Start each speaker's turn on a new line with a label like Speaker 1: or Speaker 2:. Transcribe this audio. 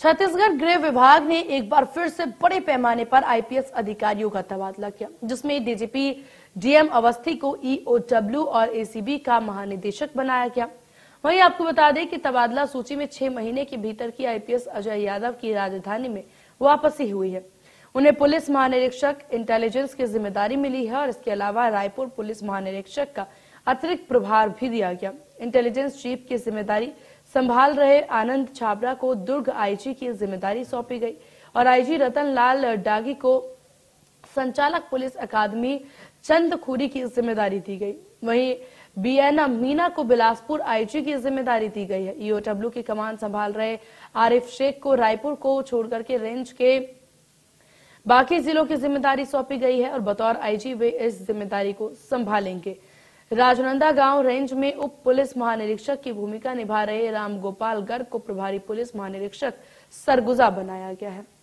Speaker 1: छत्तीसगढ़ गृह विभाग ने एक बार फिर से बड़े पैमाने पर आईपीएस अधिकारियों का तबादला किया जिसमें डीजीपी डीएम अवस्थी को ईओडब्ल्यू e और एसीबी का महानिदेशक बनाया गया वहीं आपको बता दें कि तबादला सूची में छह महीने के भीतर की आईपीएस अजय यादव की राजधानी में वापसी हुई है उन्हें पुलिस महानिरीक्षक इंटेलिजेंस की जिम्मेदारी मिली है और इसके अलावा रायपुर पुलिस महानिरीक्षक का अतिरिक्त प्रभार भी दिया गया इंटेलिजेंस चीफ की जिम्मेदारी संभाल रहे आनंद छाबरा को दुर्ग आईजी की जिम्मेदारी सौंपी गई और आईजी रतन लाल डागी को संचालक पुलिस अकादमी चंदखुरी की जिम्मेदारी दी गई वहीं बीएना मीना को बिलासपुर आईजी की जिम्मेदारी दी गई है ईओडब्ल्यू की कमान संभाल रहे आरिफ शेख को रायपुर को छोड़कर के रेंज के बाकी जिलों की जिम्मेदारी सौंपी गई है और बतौर आईजी वे इस जिम्मेदारी को संभालेंगे राजनंदा गांव रेंज में उप पुलिस महानिरीक्षक की भूमिका निभा रहे राम गोपाल गर्ग को प्रभारी पुलिस महानिरीक्षक सरगुजा बनाया गया है